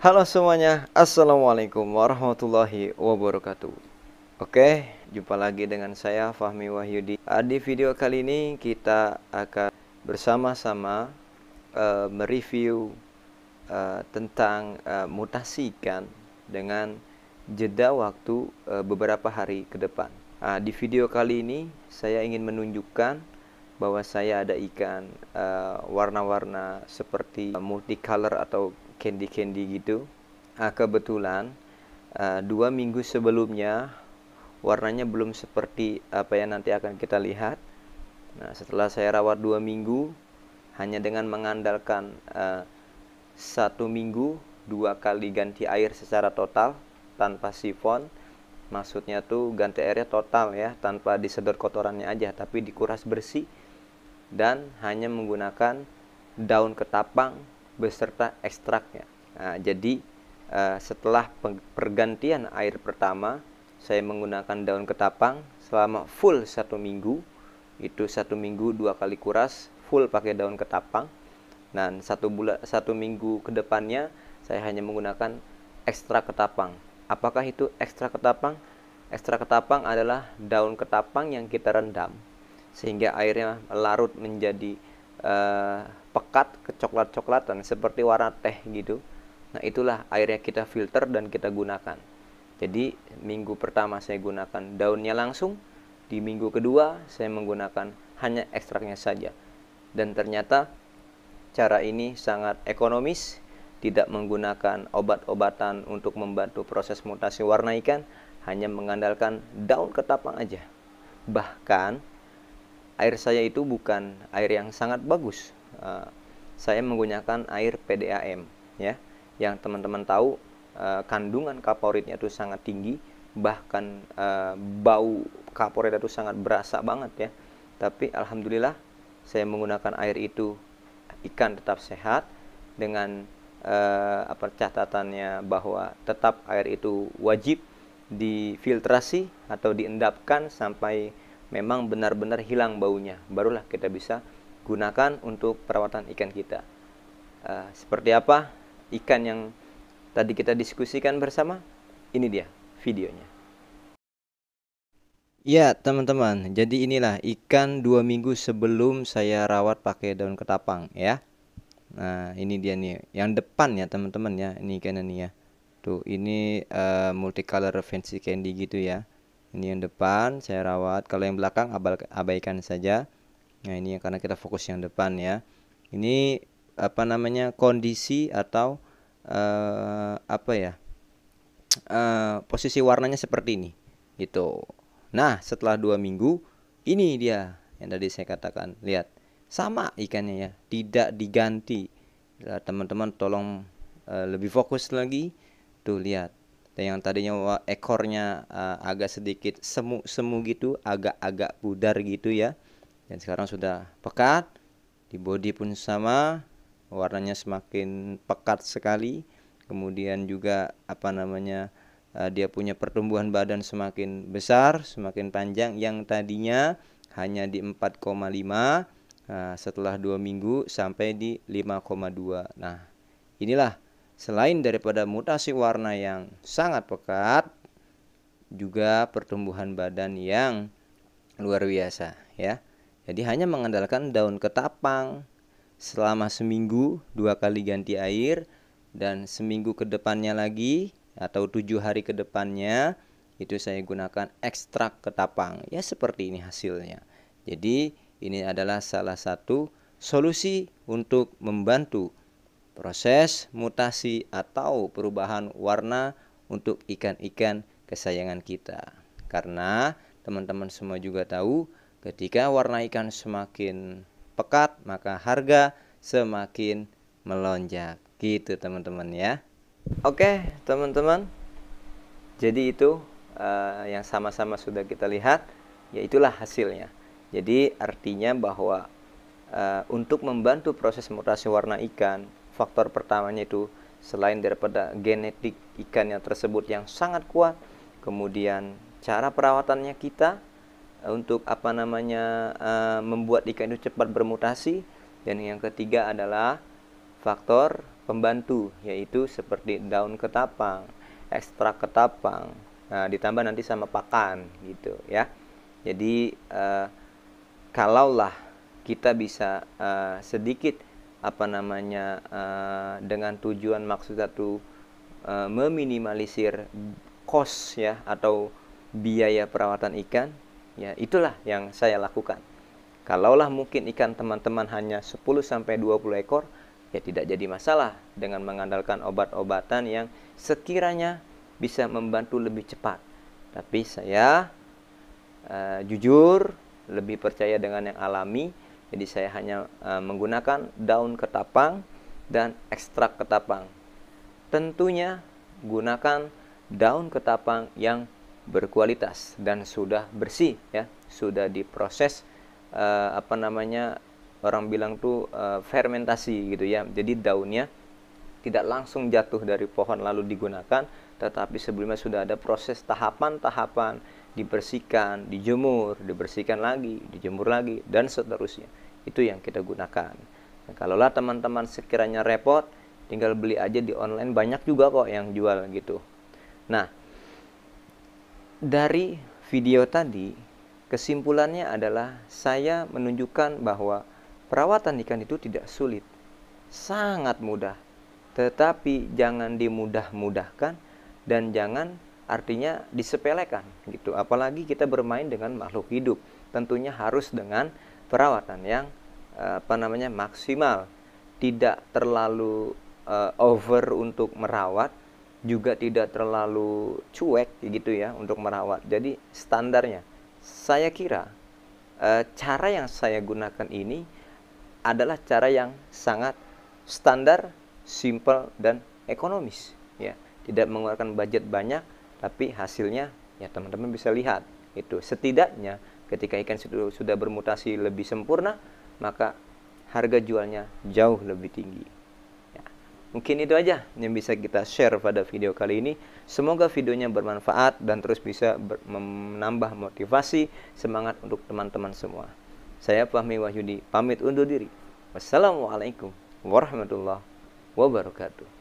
Halo semuanya, Assalamualaikum warahmatullahi wabarakatuh Oke, jumpa lagi dengan saya Fahmi Wahyudi ah, Di video kali ini kita akan bersama-sama uh, mereview uh, tentang uh, mutasikan dengan jeda waktu uh, beberapa hari ke depan nah, Di video kali ini saya ingin menunjukkan bahwa saya ada ikan warna eh, warna-warna seperti multicolor atau candy-candy gitu. Uh, kebetulan uh, dua minggu sebelumnya warnanya belum seperti apa yang nanti akan kita lihat. Nah, setelah saya rawat dua minggu, hanya dengan mengandalkan uh, satu minggu dua kali ganti air secara total tanpa sifon. Maksudnya tuh ganti airnya total ya, tanpa disedot kotorannya aja, tapi dikuras bersih dan hanya menggunakan daun ketapang beserta ekstraknya. Nah, jadi uh, setelah pergantian air pertama, saya menggunakan daun ketapang selama full satu minggu. Itu satu minggu dua kali kuras full pakai daun ketapang. Dan satu bulan satu minggu kedepannya saya hanya menggunakan ekstrak ketapang. Apakah itu ekstrak ketapang? Ekstrak ketapang adalah daun ketapang yang kita rendam sehingga airnya larut menjadi uh, pekat kecoklat-coklatan seperti warna teh gitu. Nah, itulah airnya kita filter dan kita gunakan. Jadi, minggu pertama saya gunakan daunnya langsung, di minggu kedua saya menggunakan hanya ekstraknya saja. Dan ternyata cara ini sangat ekonomis, tidak menggunakan obat-obatan untuk membantu proses mutasi warna ikan, hanya mengandalkan daun ketapang aja. Bahkan air saya itu bukan air yang sangat bagus. Eh, saya menggunakan air PDAM ya, yang teman-teman tahu eh, kandungan kaporitnya itu sangat tinggi, bahkan eh, bau kaporit itu sangat berasa banget ya. Tapi alhamdulillah saya menggunakan air itu ikan tetap sehat dengan uh, apa catatannya bahwa tetap air itu wajib difiltrasi atau diendapkan sampai memang benar-benar hilang baunya barulah kita bisa gunakan untuk perawatan ikan kita uh, seperti apa ikan yang tadi kita diskusikan bersama ini dia videonya Ya teman-teman, jadi inilah ikan dua minggu sebelum saya rawat pakai daun ketapang ya. Nah ini dia nih, yang depan ya teman-teman ya, ini ikan ini ya. Tuh ini uh, multicolor fancy candy gitu ya ini yang depan saya rawat kalau yang belakang abaikan saja nah ini karena kita fokus yang depan ya ini apa namanya kondisi atau uh, apa ya uh, posisi warnanya seperti ini gitu nah setelah dua minggu ini dia yang tadi saya katakan lihat sama ikannya ya tidak diganti teman-teman tolong uh, lebih fokus lagi tuh lihat dan yang tadinya ekornya uh, agak sedikit semu-semu gitu, agak-agak pudar gitu ya. Dan sekarang sudah pekat, di body pun sama, warnanya semakin pekat sekali. Kemudian juga apa namanya uh, dia punya pertumbuhan badan semakin besar, semakin panjang yang tadinya hanya di 4,5 eh, setelah dua minggu sampai di 5,2. Nah, inilah Selain daripada mutasi warna yang sangat pekat, juga pertumbuhan badan yang luar biasa ya. Jadi hanya mengandalkan daun ketapang selama seminggu dua kali ganti air dan seminggu ke depannya lagi atau tujuh hari ke depannya itu saya gunakan ekstrak ketapang ya seperti ini hasilnya. Jadi ini adalah salah satu solusi untuk membantu Proses mutasi atau perubahan warna untuk ikan-ikan kesayangan kita. Karena teman-teman semua juga tahu ketika warna ikan semakin pekat maka harga semakin melonjak. Gitu teman-teman ya. Oke, teman-teman. Jadi itu uh, yang sama-sama sudah kita lihat yaitulah hasilnya. Jadi artinya bahwa uh, untuk membantu proses mutasi warna ikan faktor pertamanya itu selain daripada genetik ikannya tersebut yang sangat kuat kemudian cara perawatannya kita eh, untuk apa namanya uh, membuat ikan itu cepat bermutasi dan yang ketiga adalah faktor pembantu yaitu seperti daun ketapang ekstrak ketapang nah, ditambah nanti sama pakan gitu ya jadi uh, kalaulah kita bisa uh, sedikit apa namanya uh, dengan tujuan maksud satu uh, meminimalisir kos ya atau biaya perawatan ikan ya itulah yang saya lakukan kalaulah mungkin ikan teman-teman hanya 10 sampai 20 ekor ya tidak jadi masalah dengan mengandalkan obat-obatan yang sekiranya bisa membantu lebih cepat tapi saya uh, jujur lebih percaya dengan yang alami jadi saya hanya uh, menggunakan daun ketapang dan ekstrak ketapang. Tentunya gunakan daun ketapang yang berkualitas dan sudah bersih ya, sudah diproses uh, apa namanya orang bilang tuh uh, fermentasi gitu ya. Jadi daunnya tidak langsung jatuh dari pohon lalu digunakan, tetapi sebelumnya sudah ada proses tahapan-tahapan dibersihkan, dijemur, dibersihkan lagi, dijemur lagi, dan seterusnya. Itu yang kita gunakan. Nah, lah teman-teman sekiranya repot, tinggal beli aja di online banyak juga kok yang jual gitu. Nah, dari video tadi kesimpulannya adalah saya menunjukkan bahwa perawatan ikan itu tidak sulit, sangat mudah. Tetapi jangan dimudah-mudahkan dan jangan artinya disepelekan gitu apalagi kita bermain dengan makhluk hidup tentunya harus dengan perawatan yang eh, apa namanya maksimal tidak terlalu uh, over untuk merawat juga tidak terlalu cuek gitu ya untuk merawat jadi standarnya saya kira uh, cara yang saya gunakan ini adalah cara yang sangat standar simple dan ekonomis ya tidak mengeluarkan budget banyak tapi hasilnya ya teman-teman bisa lihat itu setidaknya ketika ikan sudah bermutasi lebih sempurna maka harga jualnya jauh lebih tinggi ya. mungkin itu aja yang bisa kita share pada video kali ini semoga videonya bermanfaat dan terus bisa menambah motivasi semangat untuk teman-teman semua saya Fahmi Wahyudi pamit undur diri wassalamualaikum warahmatullahi wabarakatuh